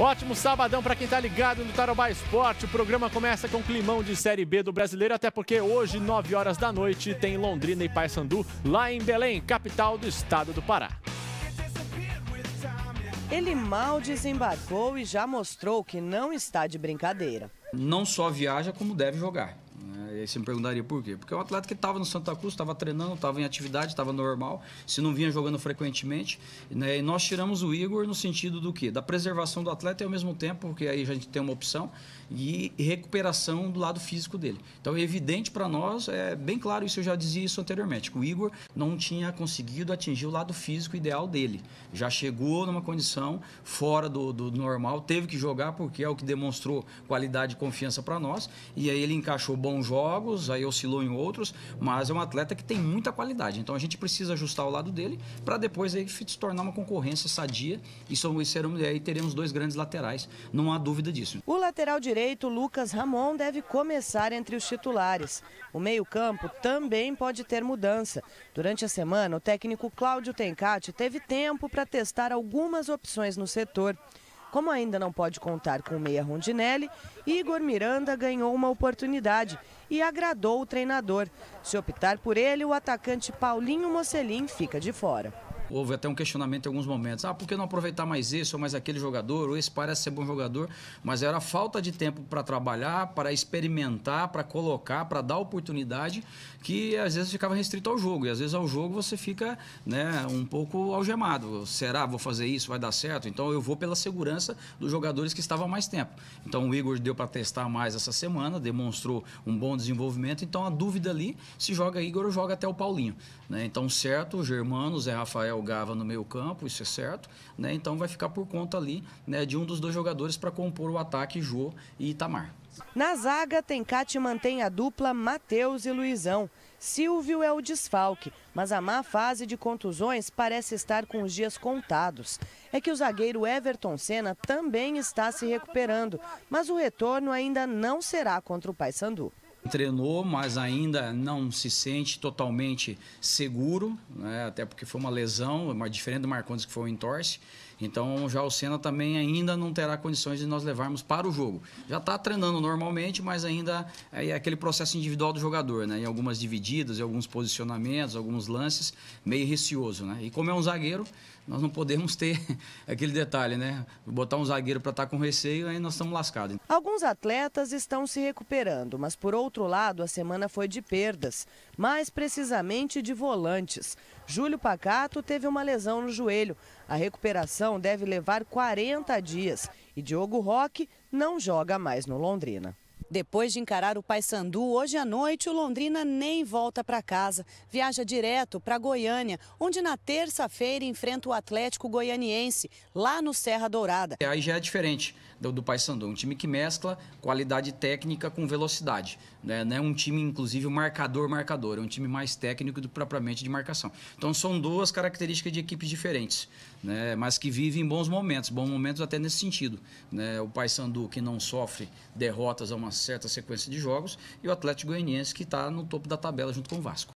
Ótimo sabadão para quem está ligado no Tarobá Esporte. O programa começa com o climão de Série B do Brasileiro, até porque hoje, 9 horas da noite, tem Londrina e Paysandu, lá em Belém, capital do estado do Pará. Ele mal desembarcou e já mostrou que não está de brincadeira. Não só viaja, como deve jogar. E aí você me perguntaria por quê? Porque é um atleta que estava no Santa Cruz, estava treinando, estava em atividade, estava normal, se não vinha jogando frequentemente. Né? E nós tiramos o Igor no sentido do quê? Da preservação do atleta e ao mesmo tempo, porque aí a gente tem uma opção, e recuperação do lado físico dele. Então é evidente para nós, é bem claro isso, eu já dizia isso anteriormente, que o Igor não tinha conseguido atingir o lado físico ideal dele. Já chegou numa condição fora do, do normal, teve que jogar porque é o que demonstrou qualidade e confiança para nós, e aí ele encaixou bom jogo jogos, aí oscilou em outros, mas é um atleta que tem muita qualidade. Então a gente precisa ajustar o lado dele para depois aí se tornar uma concorrência sadia e, somos e, e aí teremos dois grandes laterais, não há dúvida disso. O lateral direito, Lucas Ramon, deve começar entre os titulares. O meio-campo também pode ter mudança. Durante a semana, o técnico Cláudio Tencati teve tempo para testar algumas opções no setor. Como ainda não pode contar com meia Rondinelli, Igor Miranda ganhou uma oportunidade e agradou o treinador. Se optar por ele, o atacante Paulinho Mocelin fica de fora. Houve até um questionamento em alguns momentos. Ah, por que não aproveitar mais esse ou mais aquele jogador? Ou esse parece ser bom jogador, mas era falta de tempo para trabalhar, para experimentar, para colocar, para dar oportunidade, que às vezes ficava restrito ao jogo. E às vezes ao jogo você fica né, um pouco algemado. Será? Vou fazer isso? Vai dar certo? Então eu vou pela segurança dos jogadores que estavam há mais tempo. Então o Igor deu para testar mais essa semana, demonstrou um bom desenvolvimento. Então a dúvida ali se joga Igor ou joga até o Paulinho. Né? Então certo, o Germano, Zé Rafael o Gava no meio campo, isso é certo, né? Então vai ficar por conta ali né, de um dos dois jogadores para compor o ataque Jô e Itamar. Na zaga, Tencate mantém a dupla Matheus e Luizão. Silvio é o desfalque, mas a má fase de contusões parece estar com os dias contados. É que o zagueiro Everton Senna também está se recuperando, mas o retorno ainda não será contra o Paysandu treinou, mas ainda não se sente totalmente seguro, né? até porque foi uma lesão, uma diferente do Marcondes que foi um entorse. Então já o Senna também ainda não terá condições de nós levarmos para o jogo. Já está treinando normalmente, mas ainda é, é aquele processo individual do jogador, né? Em algumas divididas, em alguns posicionamentos, alguns lances, meio receoso, né? E como é um zagueiro, nós não podemos ter aquele detalhe, né? Botar um zagueiro para estar tá com receio, aí nós estamos lascados. Alguns atletas estão se recuperando, mas por outro lado, a semana foi de perdas, mais precisamente de volantes. Júlio Pacato teve uma lesão no joelho. A recuperação deve levar 40 dias e Diogo Roque não joga mais no Londrina. Depois de encarar o Paysandu hoje à noite, o Londrina nem volta para casa. Viaja direto para Goiânia, onde na terça-feira enfrenta o Atlético Goianiense, lá no Serra Dourada. É, aí já é diferente do, do Paysandu, um time que mescla qualidade técnica com velocidade. Né? Não é um time, inclusive, marcador-marcador, é um time mais técnico do que propriamente de marcação. Então são duas características de equipes diferentes, né? mas que vivem bons momentos, bons momentos até nesse sentido. Né? O Paysandu, que não sofre derrotas a uma certa sequência de jogos, e o Atlético Goianiense que está no topo da tabela junto com o Vasco.